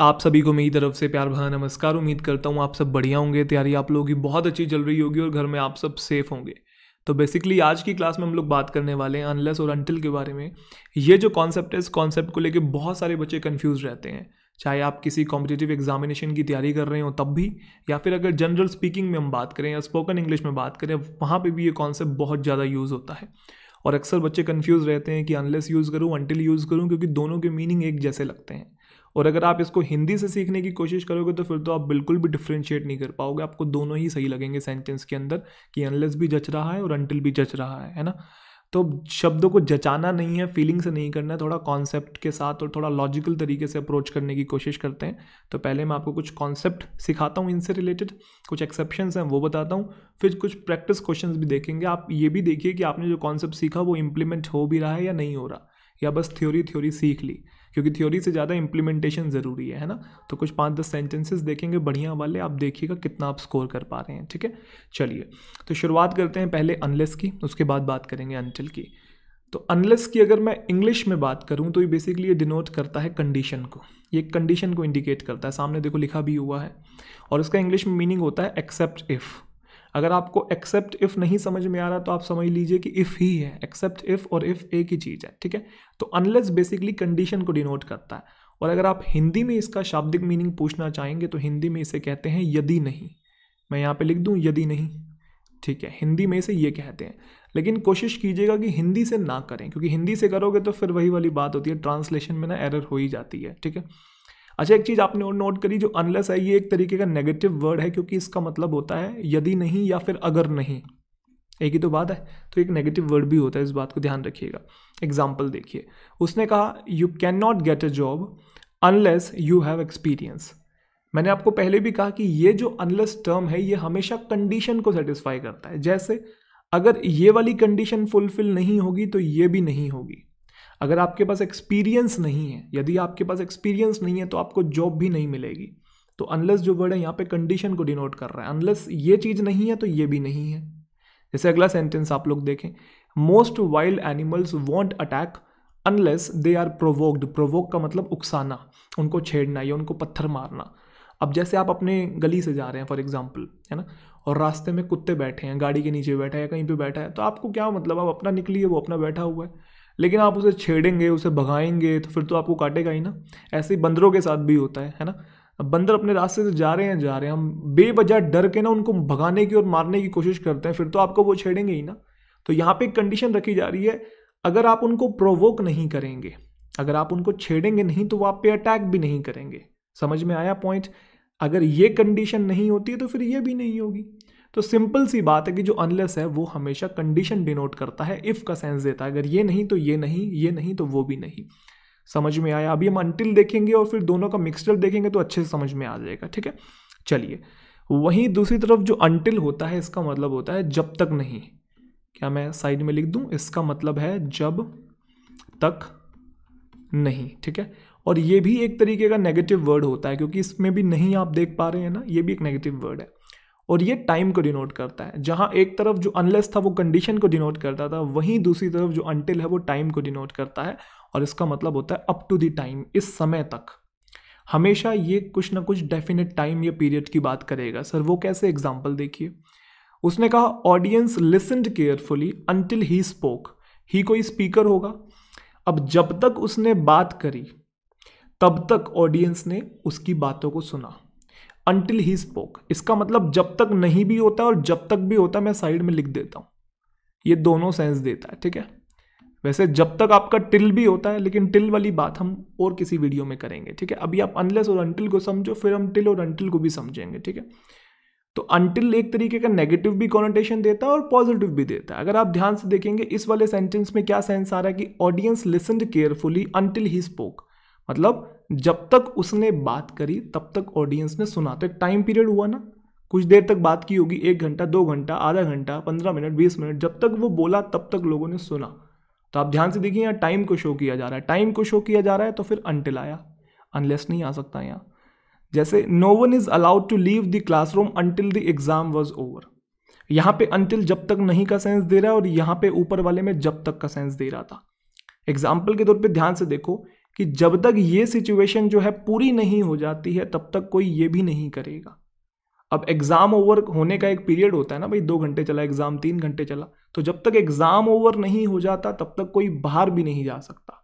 आप सभी को मेरी तरफ से प्यार भरा नमस्कार उम्मीद करता हूँ आप सब बढ़िया होंगे तैयारी आप लोगों की बहुत अच्छी चल रही होगी और घर में आप सब सेफ होंगे तो बेसिकली आज की क्लास में हम लोग बात करने वाले हैं अनलेस और अनटिल के बारे में ये जो कॉन्सेप्ट है इस कॉन्सेप्ट को लेकर बहुत सारे बच्चे कन्फ्यूज रहते हैं चाहे आप किसी कॉम्पिटेटिव एग्जामिनेशन की तैयारी कर रहे हो तब भी या फिर अगर जनरल स्पीकिंग में हम बात करें या स्पोकन इंग्लिश में बात करें वहाँ पर भी ये कॉन्सेप्ट बहुत ज़्यादा यूज़ होता है और अक्सर बच्चे कन्फ्यूज़ रहते हैं कि अनलेस यूज़ करूँ अनटिल यूज़ करूँ क्योंकि दोनों के मीनिंग एक जैसे लगते हैं और अगर आप इसको हिंदी से सीखने की कोशिश करोगे तो फिर तो आप बिल्कुल भी डिफ्रेंशिएट नहीं कर पाओगे आपको दोनों ही सही लगेंगे सेंटेंस के अंदर कि अनलेस भी जच रहा है और अनटिल भी जच रहा है है ना तो शब्दों को जचाना नहीं है फीलिंग से नहीं करना है थोड़ा कॉन्सेप्ट के साथ और थोड़ा लॉजिकल तरीके से अप्रोच करने की कोशिश करते हैं तो पहले मैं आपको कुछ कॉन्सेप्ट सिखाता हूँ इनसे रिलेटेड कुछ एक्सेप्शन हैं वो बताता हूँ फिर कुछ प्रैक्टिस क्वेश्चन भी देखेंगे आप ये भी देखिए कि आपने जो कॉन्सेप्ट सीखा वो इम्प्लीमेंट हो भी रहा है या नहीं हो रहा या बस थ्योरी थ्योरी सीख ली क्योंकि थ्योरी से ज़्यादा इम्प्लीमेंटेशन ज़रूरी है है ना तो कुछ पाँच दस सेंटेंसेस देखेंगे बढ़िया वाले आप देखिएगा कितना आप स्कोर कर पा रहे हैं ठीक है चलिए तो शुरुआत करते हैं पहले अनलेस की उसके बाद बात करेंगे अनटिल की तो अनलेस की अगर मैं इंग्लिश में बात करूँ तो ये बेसिकली ये डिनोट करता है कंडीशन को ये कंडीशन को इंडिकेट करता है सामने देखो लिखा भी हुआ है और इसका इंग्लिश में मीनिंग होता है एक्सेप्ट इफ़ अगर आपको एक्सेप्ट इफ़ नहीं समझ में आ रहा तो आप समझ लीजिए कि इफ़ ही है एक्सेप्ट इफ़ और इफ़ एक ही चीज़ है ठीक है तो अनलेस बेसिकली कंडीशन को डिनोट करता है और अगर आप हिंदी में इसका शाब्दिक मीनिंग पूछना चाहेंगे तो हिंदी में इसे कहते हैं यदि नहीं मैं यहाँ पे लिख दूँ यदि नहीं ठीक है हिंदी में इसे ये कहते हैं लेकिन कोशिश कीजिएगा कि हिंदी से ना करें क्योंकि हिंदी से करोगे तो फिर वही वाली बात होती है ट्रांसलेशन में ना एरर हो ही जाती है ठीक है अच्छा एक चीज़ आपने और नोट करी जो अनलेस है ये एक तरीके का नेगेटिव वर्ड है क्योंकि इसका मतलब होता है यदि नहीं या फिर अगर नहीं एक ही तो बात है तो एक नेगेटिव वर्ड भी होता है इस बात को ध्यान रखिएगा एग्जाम्पल देखिए उसने कहा you can not get a job unless you have experience मैंने आपको पहले भी कहा कि ये जो अनलेस टर्म है ये हमेशा कंडीशन को सेटिस्फाई करता है जैसे अगर ये वाली कंडीशन फुलफिल नहीं होगी तो ये भी नहीं होगी अगर आपके पास एक्सपीरियंस नहीं है यदि आपके पास एक्सपीरियंस नहीं है तो आपको जॉब भी नहीं मिलेगी तो अनलेस जो वर्ड है यहाँ पे कंडीशन को डिनोट कर रहा है अनलेस ये चीज़ नहीं है तो ये भी नहीं है जैसे अगला सेंटेंस आप लोग देखें most wild animals won't attack unless they are provoked provoke का मतलब उकसाना उनको छेड़ना या उनको पत्थर मारना अब जैसे आप अपने गली से जा रहे हैं फॉर एग्जाम्पल है ना और रास्ते में कुत्ते बैठे हैं गाड़ी के नीचे बैठा है कहीं पे बैठा है तो आपको क्या मतलब आप अपना निकलिए वो अपना बैठा हुआ है लेकिन आप उसे छेड़ेंगे उसे भगाएंगे तो फिर तो आपको काटेगा ही ना ऐसे ही बंदरों के साथ भी होता है है ना बंदर अपने रास्ते से जा रहे हैं जा रहे हैं हम बेवजह डर के ना उनको भगाने की और मारने की कोशिश करते हैं फिर तो आपको वो छेड़ेंगे ही ना तो यहाँ पे एक कंडीशन रखी जा रही है अगर आप उनको प्रोवोक नहीं करेंगे अगर आप उनको छेड़ेंगे नहीं तो वो आप पे अटैक भी नहीं करेंगे समझ में आया पॉइंट अगर ये कंडीशन नहीं होती है तो फिर ये भी नहीं होगी तो सिंपल सी बात है कि जो अनलेस है वो हमेशा कंडीशन डिनोट करता है इफ़ का सेंस देता है अगर ये नहीं तो ये नहीं ये नहीं तो वो भी नहीं समझ में आया अभी हम अंटिल देखेंगे और फिर दोनों का मिक्सचर देखेंगे तो अच्छे से समझ में आ जाएगा ठीक है चलिए वहीं दूसरी तरफ जो अंटिल होता है इसका मतलब होता है जब तक नहीं क्या मैं साइड में लिख दूँ इसका मतलब है जब तक नहीं ठीक है और ये भी एक तरीके का नेगेटिव वर्ड होता है क्योंकि इसमें भी नहीं आप देख पा रहे हैं ना ये भी एक नेगेटिव वर्ड है और ये टाइम को डिनोट करता है जहाँ एक तरफ जो अनलेस था वो कंडीशन को डिनोट करता था वहीं दूसरी तरफ जो अनटिल है वो टाइम को डिनोट करता है और इसका मतलब होता है अप टू दी टाइम इस समय तक हमेशा ये कुछ ना कुछ डेफिनेट टाइम या पीरियड की बात करेगा सर वो कैसे एग्जाम्पल देखिए उसने कहा audience listened carefully until he spoke he कोई स्पीकर होगा अब जब तक उसने बात करी तब तक ऑडियंस ने उसकी बातों को सुना अनटिल ही स्पोक इसका मतलब जब तक नहीं भी होता और जब तक भी होता मैं साइड में लिख देता हूँ ये दोनों सेंस देता है ठीक है वैसे जब तक आपका टिल भी होता है लेकिन टिल वाली बात हम और किसी वीडियो में करेंगे ठीक है अभी आप अनलेस और अनटिल को समझो फिर हम टिल और अनटिल को भी समझेंगे ठीक है तो अनटिल एक तरीके का नेगेटिव भी कॉनोटेशन देता है और पॉजिटिव भी देता है अगर आप ध्यान से देखेंगे इस वाले सेंटेंस में क्या सेंस आ रहा है कि audience listen carefully until he spoke मतलब जब तक उसने बात करी तब तक ऑडियंस ने सुना तो एक टाइम पीरियड हुआ ना कुछ देर तक बात की होगी एक घंटा दो घंटा आधा घंटा पंद्रह मिनट बीस मिनट जब तक वो बोला तब तक लोगों ने सुना तो आप ध्यान से देखिए यहाँ टाइम को शो किया जा रहा है टाइम को शो किया जा रहा है तो फिर अनटिल आया अनलेस नहीं आ सकता यहाँ जैसे no one is allowed to leave the classroom until the exam was over यहाँ पे अनटिल जब तक नहीं का सेंस दे रहा है और यहाँ पे ऊपर वाले में जब तक का सेंस दे रहा था एग्जाम्पल के तौर पे ध्यान से देखो कि जब तक ये सिचुएशन जो है पूरी नहीं हो जाती है तब तक कोई ये भी नहीं करेगा अब एग्ज़ाम ओवर होने का एक पीरियड होता है ना भाई दो घंटे चला एग्ज़ाम तीन घंटे चला तो जब तक एग्ज़ाम ओवर नहीं हो जाता तब तक कोई बाहर भी नहीं जा सकता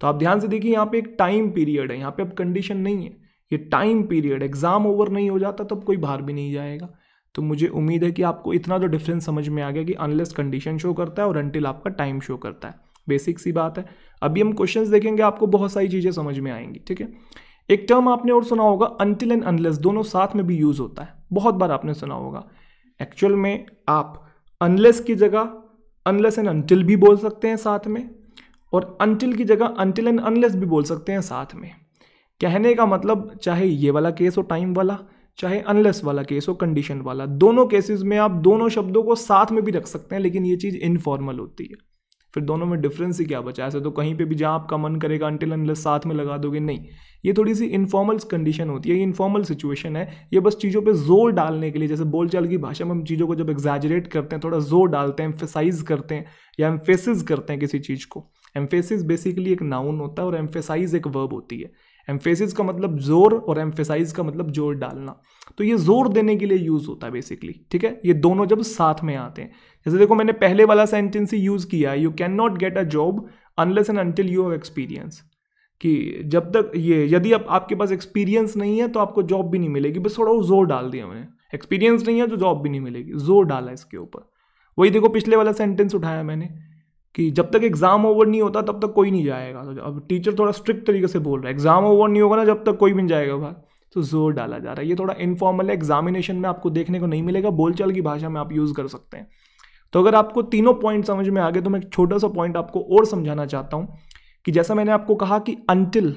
तो आप ध्यान से देखिए यहाँ पे एक टाइम पीरियड है यहाँ पे अब कंडीशन नहीं है ये टाइम पीरियड एग्ज़ाम ओवर नहीं हो जाता तब कोई बाहर भी नहीं जाएगा तो मुझे उम्मीद है कि आपको इतना तो डिफरेंस समझ में आ गया कि अनलेस कंडीशन शो करता है और अनटिल आपका टाइम शो करता है बेसिक सी बात है अभी हम क्वेश्चन देखेंगे आपको बहुत सारी चीज़ें समझ में आएंगी ठीक है एक टर्म आपने और सुना होगा अनटिल एंड अनलेस दोनों साथ में भी यूज़ होता है बहुत बार आपने सुना होगा एक्चुअल में आप अनलेस की जगह अनलेस एंड अनटिल भी बोल सकते हैं साथ में और अनटिल की जगह अनटिल एंड अनलेस भी बोल सकते हैं साथ में कहने का मतलब चाहे ये वाला केस हो टाइम वाला चाहे अनलेस वाला केस हो कंडीशन वाला दोनों केसेस में आप दोनों शब्दों को साथ में भी रख सकते हैं लेकिन ये चीज़ इनफॉर्मल होती है फिर दोनों में डिफरेंस ही क्या बचा ऐसे तो कहीं पे भी जहाँ आपका मन करेगा अंटिल अनलेस साथ में लगा दोगे नहीं ये थोड़ी सी इनफॉर्मल कंडीशन होती है ये इनफॉर्मल सिचुएशन है ये बस चीज़ों पे जोर डालने के लिए जैसे बोलचाल की भाषा में हम चीज़ों को जब एग्जैजरेट करते हैं थोड़ा जोर डालते हैं एम्फेसाइज करते हैं या एम्फेसिस करते हैं किसी चीज़ को एम्फेसिस बेसिकली एक नाउन होता है और एम्फेसाइज एक वर्ब होती है एम्फेसिस का मतलब जोर और एम्फेसाइज का मतलब जोर डालना तो ये जोर देने के लिए यूज़ होता है बेसिकली ठीक है ये दोनों जब साथ में आते हैं जैसे देखो मैंने पहले वाला सेंटेंस ही यूज़ किया है you can not get a job unless and until you have experience कि जब तक ये यदि आप आपके पास एक्सपीरियंस नहीं है तो आपको जॉब भी नहीं मिलेगी बस थोड़ा जोर डाल दिया मैंने एक्सपीरियंस नहीं है तो जॉब भी नहीं मिलेगी जोर डाला इसके ऊपर वही देखो पिछले वाला सेंटेंस उठाया मैंने कि जब तक एग्ज़ाम ओवर नहीं होता तब तक कोई नहीं जाएगा तो अब टीचर थोड़ा स्ट्रिक्ट तरीके से बोल रहा है एग्ज़ाम ओवर नहीं होगा ना जब तक कोई भी नहीं जाएगा बाहर तो जोर डाला जा रहा है ये थोड़ा इन्फॉर्मल है एग्जामिनेशन में आपको देखने को नहीं मिलेगा बोलचाल की भाषा में आप यूज़ कर सकते हैं तो अगर आपको तीनों पॉइंट समझ में आ गए तो मैं एक छोटा सा पॉइंट आपको और समझाना चाहता हूँ कि जैसा मैंने आपको कहा कि अनटिल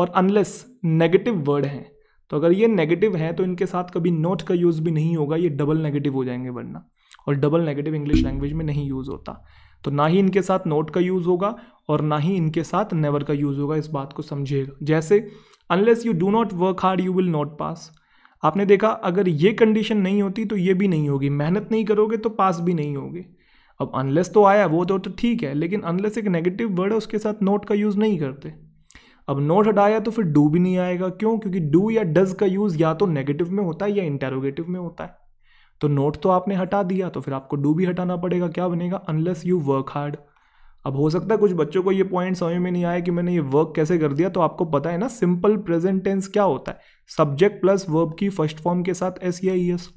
और अनलेस नेगेटिव वर्ड हैं तो अगर ये नेगेटिव हैं तो इनके साथ कभी नोट का यूज़ भी नहीं होगा ये डबल नेगेटिव हो जाएंगे वरना और डबल नेगेटिव इंग्लिश लैंग्वेज में नहीं यूज़ होता तो ना ही इनके साथ नोट का यूज़ होगा और ना ही इनके साथ नेवर का यूज़ होगा इस बात को समझिएगा जैसे unless you do not work hard you will not pass आपने देखा अगर ये कंडीशन नहीं होती तो ये भी नहीं होगी मेहनत नहीं करोगे तो पास भी नहीं होगे अब अनलेस तो आया वो तो, तो ठीक है लेकिन अनलेस एक नेगेटिव वर्ड है उसके साथ नोट का यूज़ नहीं करते अब नोट हटाया तो फिर डू भी नहीं आएगा क्यों क्योंकि डू या डज का यूज़ या तो नेगेटिव में होता है या इंटेरोगेटिव में होता है तो नोट तो आपने हटा दिया तो फिर आपको डू भी हटाना पड़ेगा क्या बनेगा अनलेस यू वर्क हार्ड अब हो सकता है कुछ बच्चों को ये पॉइंट समझ में नहीं आया कि मैंने ये वर्क कैसे कर दिया तो आपको पता है ना सिंपल प्रेजेंट टेंस क्या होता है सब्जेक्ट प्लस वर्ब की फर्स्ट फॉर्म के साथ एस या ई एस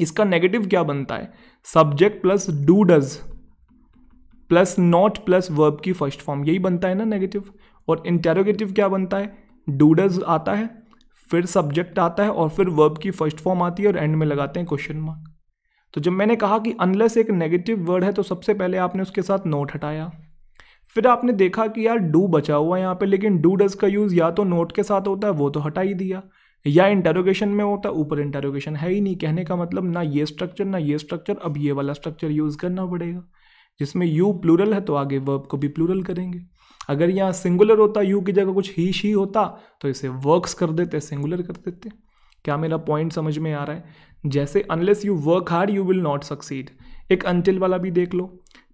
इसका नेगेटिव क्या बनता है subject plus do does plus not plus verb की फर्स्ट फॉर्म यही बनता है ना नेगेटिव और इंटेरोगेटिव क्या बनता है डू डज आता है फिर सब्जेक्ट आता है और फिर वर्ब की फर्स्ट फॉर्म आती है और एंड में लगाते हैं क्वेश्चन मार्क तो जब मैंने कहा कि अनलेस एक नेगेटिव वर्ड है तो सबसे पहले आपने उसके साथ नोट हटाया फिर आपने देखा कि यार डू बचा हुआ है यहाँ पे लेकिन डू डज का यूज़ या तो नोट के साथ होता है वो तो हटा ही दिया या इंटेरोगेशन में होता है ऊपर इंटेरोगेशन है ही नहीं कहने का मतलब ना ये स्ट्रक्चर ना ये स्ट्रक्चर अब ये वाला स्ट्रक्चर यूज़ करना पड़ेगा जिसमें यू प्लूरल है तो आगे वर्ब को भी प्लूरल करेंगे अगर यहाँ सिंगुलर होता यू की जगह कुछ ही शी होता तो इसे वर्क्स कर देते सिंगुलर कर देते क्या मेरा पॉइंट समझ में आ रहा है जैसे unless you work hard you will not succeed एक अंटिल वाला भी देख लो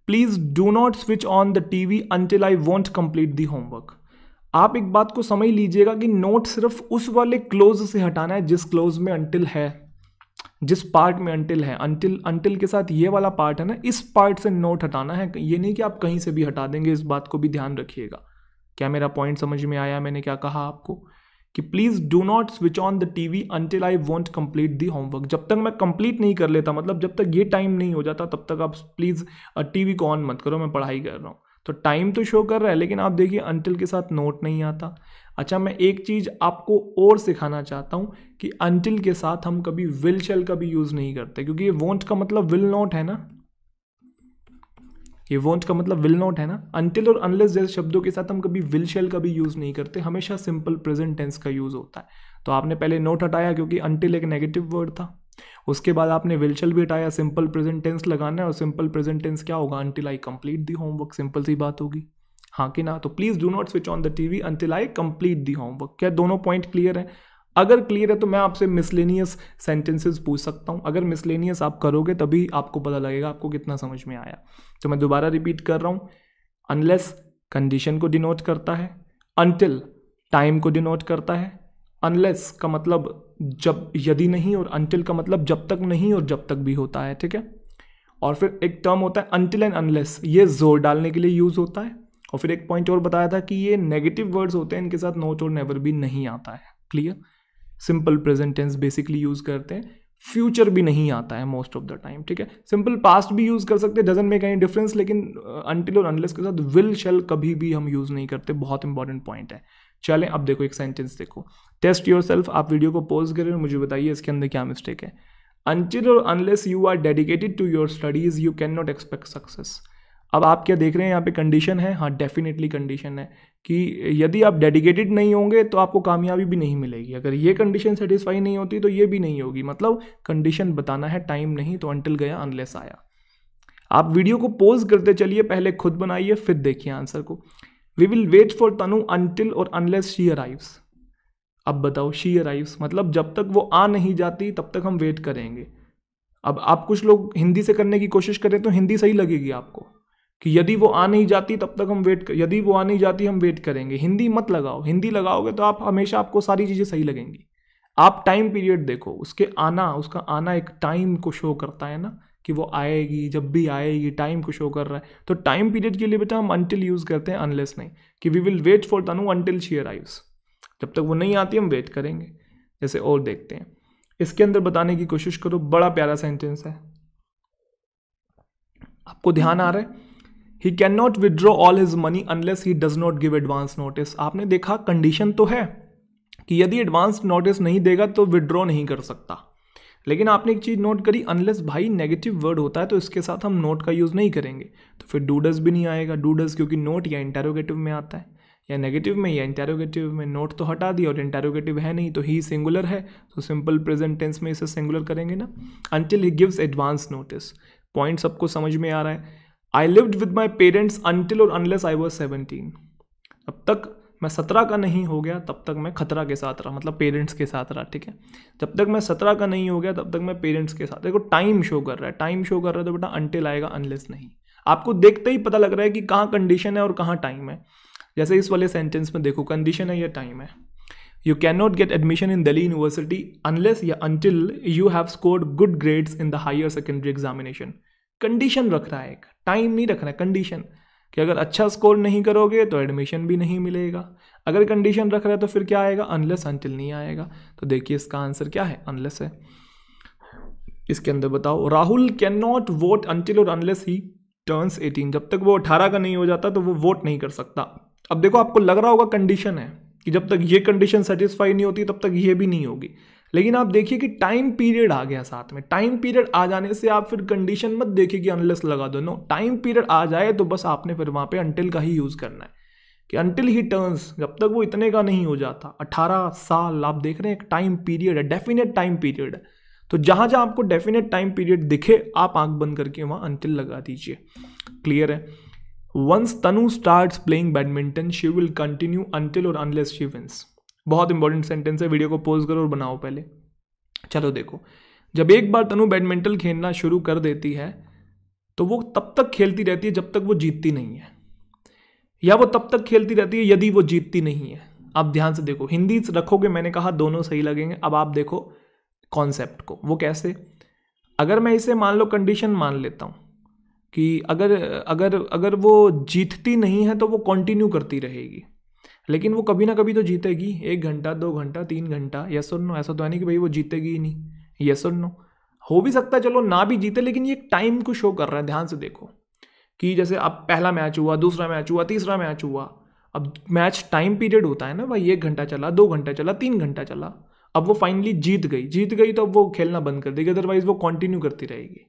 please do not switch on the T V until I won't complete the homework आप एक बात को समझ लीजिएगा कि नोट सिर्फ उस वाले क्लोज से हटाना है जिस क्लोज में अंटिल है जिस पार्ट में अंटिल है अंटिल अंटिल के साथ ये वाला पार्ट है ना इस पार्ट से नोट हटाना है ये नहीं कि आप कहीं से भी हटा देंगे इस बात को भी ध्यान रखिएगा क्या मेरा पॉइंट समझ में आया मैंने क्या कहा आपको कि please do not switch on the T V until I won't complete the homework जब तक मैं कंप्लीट नहीं कर लेता मतलब जब तक ये टाइम नहीं हो जाता तब तक आप प्लीज़ टी वी को ऑन मत करो मैं पढ़ाई कर रहा हूँ तो टाइम तो शो कर रहा है लेकिन आप देखिए अंटिल के साथ नोट नहीं आता अच्छा मैं एक चीज़ आपको और सिखाना चाहता हूँ कि अंटिल के साथ हम कभी विल शेल का भी यूज़ नहीं करते क्योंकि ये वोंट का मतलब विल नॉट है ना ये वोंट का मतलब विल नॉट है ना अंटिल और अनलेस जैसे शब्दों के साथ हम कभी विल शेल का भी यूज़ नहीं करते हमेशा सिंपल प्रेजेंट टेंस का यूज़ होता है तो आपने पहले नोट हटाया क्योंकि अंटिल एक नेगेटिव वर्ड था उसके बाद आपने विलचल भी हटाया सिंपल प्रेजेंट टेंस लगाना है और सिंपल प्रेजेंट टेंस क्या होगा until I complete the homework simple सी बात होगी हाँ कि ना तो please do not switch on the TV until I complete the homework क्या दोनों पॉइंट क्लियर है अगर क्लियर है तो मैं आपसे मिसलेनियस सेंटेंसेस पूछ सकता हूँ अगर मिसलेनियस आप करोगे तभी आपको पता लगेगा आपको कितना समझ में आया तो मैं दोबारा रिपीट कर रहा हूँ अनलेस कंडीशन को डिनोट करता है अनटिल टाइम को डिनोट करता है अनलेस का मतलब जब यदि नहीं और अनटिल का मतलब जब तक नहीं और जब तक भी होता है ठीक है और फिर एक टर्म होता है अनटिल एंड अनलेस ये जोर डालने के लिए यूज़ होता है और फिर एक पॉइंट और बताया था कि ये नेगेटिव वर्ड्स होते हैं इनके साथ नोट और नेवर भी नहीं आता है clear simple present tense basically use करते हैं फ्यूचर भी नहीं आता है मोस्ट ऑफ द टाइम ठीक है सिंपल पास्ट भी यूज़ कर सकते हैं डजन मेक एनी डिफरेंस लेकिन अनटिल uh, और अनलेस के साथ विल शेल कभी भी हम यूज़ नहीं करते बहुत इंपॉर्टेंट पॉइंट है चलें अब देखो एक सेंटेंस देखो टेस्ट योर सेल्फ आप वीडियो को पोज करें और मुझे बताइए इसके अंदर क्या मिस्टेक है अनचिल और unless you are dedicated to your studies you can not expect success अब आप क्या देख रहे हैं यहाँ पे कंडीशन है हाँ डेफिनेटली कंडीशन है कि यदि आप डेडिकेटेड नहीं होंगे तो आपको कामयाबी भी नहीं मिलेगी अगर ये कंडीशन सेटिस्फाई नहीं होती तो ये भी नहीं होगी मतलब कंडीशन बताना है टाइम नहीं तो अनटिल गया अनलेस आया आप वीडियो को पोज करते चलिए पहले खुद बनाइए फिर देखिए आंसर को we will wait for Tanu until और अनलेस शी अराइव्स अब बताओ शी अराइव्स मतलब जब तक वो आ नहीं जाती तब तक हम वेट करेंगे अब आप कुछ लोग हिंदी से करने की कोशिश करें तो हिंदी सही लगेगी आपको कि यदि वो आ नहीं जाती तब तक हम वेट कर यदि वो आ नहीं जाती हम वेट करेंगे हिंदी मत लगाओ हिंदी लगाओगे तो आप हमेशा आपको सारी चीज़ें सही लगेंगी आप टाइम पीरियड देखो उसके आना उसका आना एक टाइम को शो करता है ना कि वो आएगी जब भी आएगी टाइम को शो कर रहा है तो टाइम पीरियड के लिए बेटा हम अनटिल यूज़ करते हैं अनलेस नहीं कि we will wait for Tanu until she arrives जब तक वो नहीं आती हम वेट करेंगे जैसे और देखते हैं इसके अंदर बताने की कोशिश करो बड़ा प्यारा सेंटेंस है आपको ध्यान आ रहा है ही can not withdraw all his money unless he does not give advance notice आपने देखा कंडीशन तो है कि यदि एडवांस नोटिस नहीं देगा तो विदड्रॉ नहीं कर सकता लेकिन आपने एक चीज़ नोट करी अनलेस भाई नेगेटिव वर्ड होता है तो इसके साथ हम नोट का यूज़ नहीं करेंगे तो फिर डूडस भी नहीं आएगा डूडस क्योंकि नोट या इंटेरोगेटिव में आता है या नेगेटिव में या इंटेरोगेटिव में नोट तो हटा दिया और इंटेरोगेटिव है नहीं तो ही सिंगुलर है तो सिंपल प्रेजेंट टेंस में इसे सिंगुलर करेंगे ना until he gives advance notice point सबको समझ में आ रहा है I lived with my parents until और अनलेस आई वॉज सेवनटीन अब तक मैं सत्रह का नहीं हो गया तब तक मैं खतरा के साथ रहा मतलब पेरेंट्स के साथ रहा ठीक है जब तक मैं सत्रह का नहीं हो गया तब तक मैं पेरेंट्स के साथ देखो टाइम शो कर रहा है टाइम शो कर रहा है तो बेटा अनटिल आएगा अनलेस नहीं आपको देखते ही पता लग रहा है कि कहाँ कंडीशन है और कहाँ टाइम है जैसे इस वाले सेंटेंस में देखो कंडीशन है या टाइम है you can not get admission in Delhi university unless या until you have scored good grades in the higher secondary examination condition रख रहा है एक टाइम नहीं रख रहा है कंडीशन कि अगर अच्छा स्कोर नहीं करोगे तो एडमिशन भी नहीं मिलेगा अगर कंडीशन रख रहे तो फिर क्या आएगा अनलेस अनटिल नहीं आएगा तो देखिए इसका आंसर क्या है अनलेस है इसके अंदर बताओ Rahul can not vote until और अनलेस ही टर्न्स एटीन जब तक वो अठारह का नहीं हो जाता तो वो वोट नहीं कर सकता अब देखो आपको लग रहा होगा कंडीशन है कि जब तक ये कंडीशन सेटिस्फाई नहीं होती तब तक ये भी नहीं होगी लेकिन आप देखिए कि टाइम पीरियड आ गया साथ में टाइम पीरियड आ जाने से आप फिर कंडीशन मत देखिए कि अनलेस लगा दो नो टाइम पीरियड आ जाए तो बस आपने फिर वहाँ पे अनटिल का ही यूज़ करना है कि अनटिल ही टर्न्स जब तक वो इतने का नहीं हो जाता अठारह साल आप देख रहे हैं एक टाइम पीरियड है डेफिनेट टाइम पीरियड है तो जहाँ जहाँ आपको डेफिनेट टाइम पीरियड दिखे आप आंख बंद करके वहाँ अंटिल लगा दीजिए क्लियर है once Tanu start playing badminton she will continue until और अनलेस शी विंस बहुत इंपॉर्टेंट सेंटेंस है वीडियो को पोज करो और बनाओ पहले चलो देखो जब एक बार तनु बैडमिंटन खेलना शुरू कर देती है तो वो तब तक खेलती रहती है जब तक वो जीतती नहीं है या वो तब तक खेलती रहती है यदि वो जीतती नहीं है आप ध्यान से देखो हिंदी रखोगे मैंने कहा दोनों सही लगेंगे अब आप देखो कॉन्सेप्ट को वो कैसे अगर मैं इसे मान लो कंडीशन मान लेता हूँ कि अगर अगर अगर वो जीतती नहीं है तो वो कंटिन्यू करती रहेगी लेकिन वो कभी ना कभी तो जीतेगी एक घंटा दो घंटा तीन घंटा यस और नो ऐसा तो है नहीं कि भाई वो जीतेगी ही नहीं यस और नो हो भी सकता है चलो ना भी जीते लेकिन ये टाइम को शो कर रहा है ध्यान से देखो कि जैसे अब पहला मैच हुआ दूसरा मैच हुआ तीसरा मैच हुआ अब मैच टाइम पीरियड होता है ना भाई एक घंटा चला दो घंटा चला तीन घंटा चला अब वो फाइनली जीत गई जीत गई तो अब वो खेलना बंद कर देगी अदरवाइज वो कंटिन्यू करती रहेगी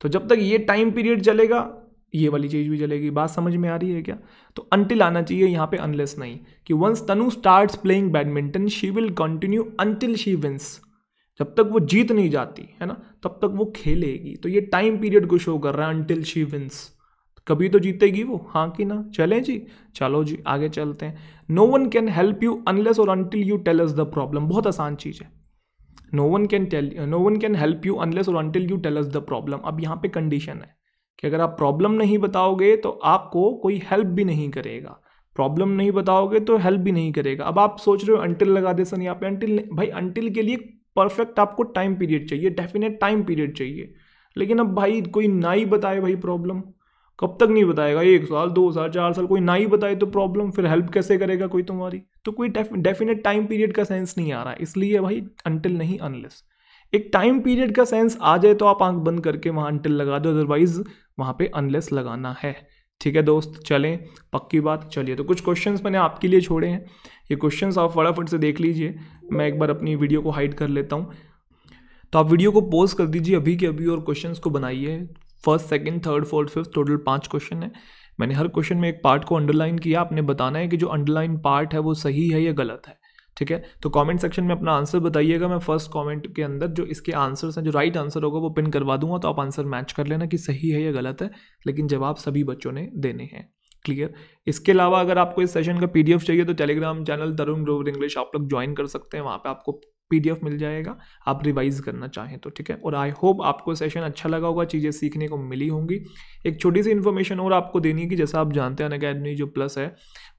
तो जब तक ये टाइम पीरियड चलेगा ये वाली चीज़ भी चलेगी बात समझ में आ रही है क्या तो अनटिल आना चाहिए यहाँ पे अनलेस नहीं कि once Tanu starts playing badminton she will continue until she wins जब तक वो जीत नहीं जाती है ना तब तक वो खेलेगी तो ये टाइम पीरियड को शो कर रहा है अनटिल शी विंस कभी तो जीतेगी वो हाँ कि ना चलें जी चलो जी आगे चलते हैं no one can help you unless और until you tell us the problem बहुत आसान चीज़ है no one can tell no one can help you unless और until you tell us the problem अब यहाँ पे कंडीशन है कि अगर आप प्रॉब्लम नहीं बताओगे तो आपको कोई हेल्प भी नहीं करेगा प्रॉब्लम नहीं बताओगे तो हेल्प भी नहीं करेगा अब आप सोच रहे हो अंटिल लगा दे सन यहाँ पे अंटिल भाई अंटिल के लिए परफेक्ट आपको टाइम पीरियड चाहिए डेफिनेट टाइम पीरियड चाहिए लेकिन अब भाई कोई ना ही बताए भाई प्रॉब्लम कब तक नहीं बताएगा एक साल दो साल चार साल कोई ना ही बताए तो प्रॉब्लम फिर हेल्प कैसे करेगा कोई तुम्हारी तो कोई डेफिनेट टाइम पीरियड का सेंस नहीं आ रहा है इसलिए भाई अंटिल नहीं अनलेस एक टाइम पीरियड का सेंस आ जाए तो आप आंख बंद करके वहाँ अंटिल लगा दो अदरवाइज वहाँ पे अनलेस लगाना है ठीक है दोस्त चलें पक्की बात चलिए तो कुछ क्वेश्चंस मैंने आपके लिए छोड़े हैं ये क्वेश्चंस आप फटाफट से देख लीजिए मैं एक बार अपनी वीडियो को हाइड कर लेता हूँ तो आप वीडियो को पोज कर दीजिए अभी के अभी और क्वेश्चन को बनाइए first second third fourth fifth total पाँच क्वेश्चन है मैंने हर क्वेश्चन में एक पार्ट को अंडरलाइन किया आपने बताना है कि जो अंडरलाइन पार्ट है वो सही है या गलत है ठीक है तो कमेंट सेक्शन में अपना आंसर बताइएगा मैं फर्स्ट कमेंट के अंदर जो इसके आंसर्स हैं जो राइट आंसर होगा वो पिन करवा दूंगा तो आप आंसर मैच कर लेना कि सही है या गलत है लेकिन जवाब सभी बच्चों ने देने हैं क्लियर इसके अलावा अगर आपको इस सेशन का पीडीएफ चाहिए तो Telegram channel Tarun Grover English आप लोग ज्वाइन कर सकते हैं वहाँ पर आपको पीडीएफ मिल जाएगा आप रिवाइज करना चाहें तो ठीक है और आई होप आपको सेशन अच्छा लगा होगा चीज़ें सीखने को मिली होंगी एक छोटी सी इन्फॉर्मेशन और आपको देनी है कि जैसा आप जानते हैं अकेडमी जो प्लस है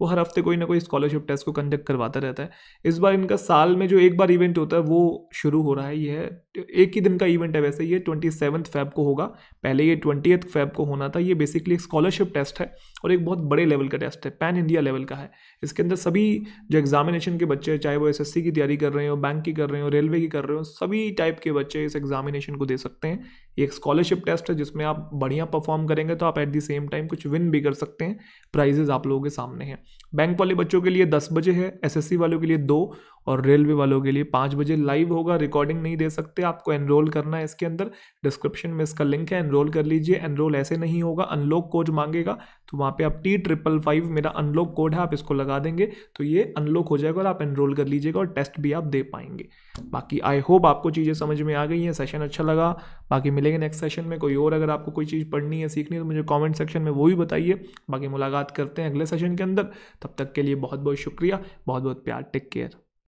वो हर हफ्ते कोई ना कोई स्कॉलरशिप टेस्ट को कंडक्ट करवाता रहता है इस बार इनका साल में जो एक बार इवेंट होता है वो शुरू हो रहा है यह एक ही दिन का इवेंट है वैसे ये ट्वेंटी सेवन्थ फैब को होगा पहले ये ट्वेंटी एथ फैब को होना था ये बेसिकली स्कॉलरशिप टेस्ट है और एक बहुत बड़े लेवल का टेस्ट है पैन इंडिया लेवल का है इसके अंदर सभी जो एग्जामिनेशन के बच्चे चाहे वो एस की तैयारी कर रहे हो बैंक की कर रहे हो रेलवे की कर रहे हो सभी टाइप के बच्चे इस एग्ज़ामिनेशन को दे सकते हैं एक स्कॉलरशिप टेस्ट है जिसमें आप बढ़िया परफॉर्म करेंगे तो आप एट दी सेम टाइम कुछ विन भी कर सकते हैं प्राइजेज आप लोगों के सामने हैं बैंक वाले बच्चों के लिए दस बजे है एस वालों के लिए दो और रेलवे वालों के लिए पाँच बजे लाइव होगा रिकॉर्डिंग नहीं दे सकते आपको एनरोल करना है इसके अंदर डिस्क्रिप्शन में इसका लिंक है एनरोल कर लीजिए एनरोल ऐसे नहीं होगा अनलॉक कोड मांगेगा तो वहाँ पे आप टी ट्रिपल फाइव मेरा अनलॉक कोड है आप इसको लगा देंगे तो ये अनलॉक हो जाएगा और आप एनरोल कर लीजिएगा और टेस्ट भी आप दे पाएंगे बाकी आई होप आपको चीज़ें समझ में आ गई हैं सेशन अच्छा लगा बाकी मिलेंगे नेक्स्ट सेशन में कोई और अगर आपको कोई चीज़ पढ़नी है सीखनी है तो मुझे कमेंट सेक्शन में वो भी बताइए बाकी मुलाकात करते हैं अगले सेशन के अंदर तब तक के लिए बहुत बहुत शुक्रिया बहुत बहुत प्यार टेक केयर